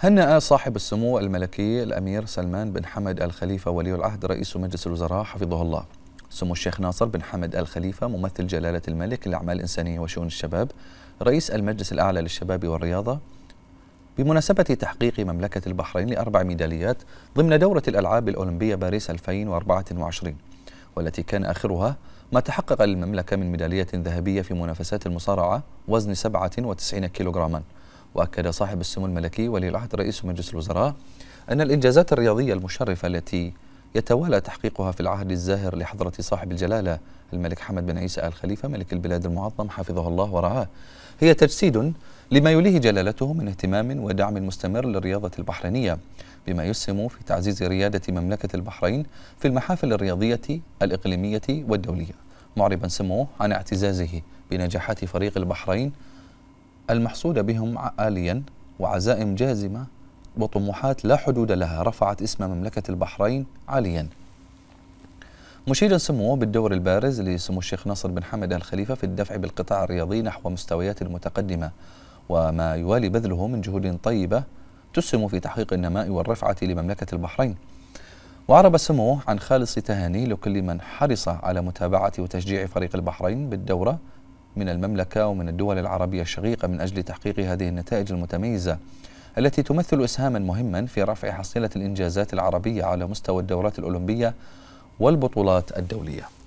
هنأ صاحب السمو الملكي الأمير سلمان بن حمد الخليفة ولي العهد رئيس مجلس الوزراء حفظه الله سمو الشيخ ناصر بن حمد الخليفة ممثل جلالة الملك للأعمال الإنسانية وشؤون الشباب رئيس المجلس الأعلى للشباب والرياضة بمناسبة تحقيق مملكة البحرين لأربع ميداليات ضمن دورة الألعاب الأولمبية باريس 2024 والتي كان آخرها ما تحقق للمملكة من ميدالية ذهبية في منافسات المصارعة وزن 97 كيلوغراما وأكد صاحب السمو الملكي ولي العهد رئيس مجلس الوزراء أن الإنجازات الرياضية المشرفة التي يتوالى تحقيقها في العهد الزاهر لحضرة صاحب الجلالة الملك حمد بن عيسى آل خليفة ملك البلاد المعظم حفظه الله ورعاه هي تجسيد لما يليه جلالته من اهتمام ودعم مستمر للرياضة البحرينية بما يسهم في تعزيز ريادة مملكة البحرين في المحافل الرياضية الإقليمية والدولية معربا سموه عن اعتزازه بنجاحات فريق البحرين المحصودة بهم آليا وعزائم جازمة وطموحات لا حدود لها رفعت اسم مملكة البحرين عاليا مشيدا سموه بالدور البارز لسمو الشيخ ناصر بن حمد الخليفة في الدفع بالقطاع الرياضي نحو مستويات المتقدمة وما يوالي بذله من جهود طيبة تسهم في تحقيق النماء والرفعة لمملكة البحرين وعرب سموه عن خالص تهاني لكل من حرص على متابعة وتشجيع فريق البحرين بالدورة من المملكة ومن الدول العربية الشقيقة من أجل تحقيق هذه النتائج المتميزة التي تمثل إسهاما مهما في رفع حصيلة الإنجازات العربية على مستوى الدورات الأولمبية والبطولات الدولية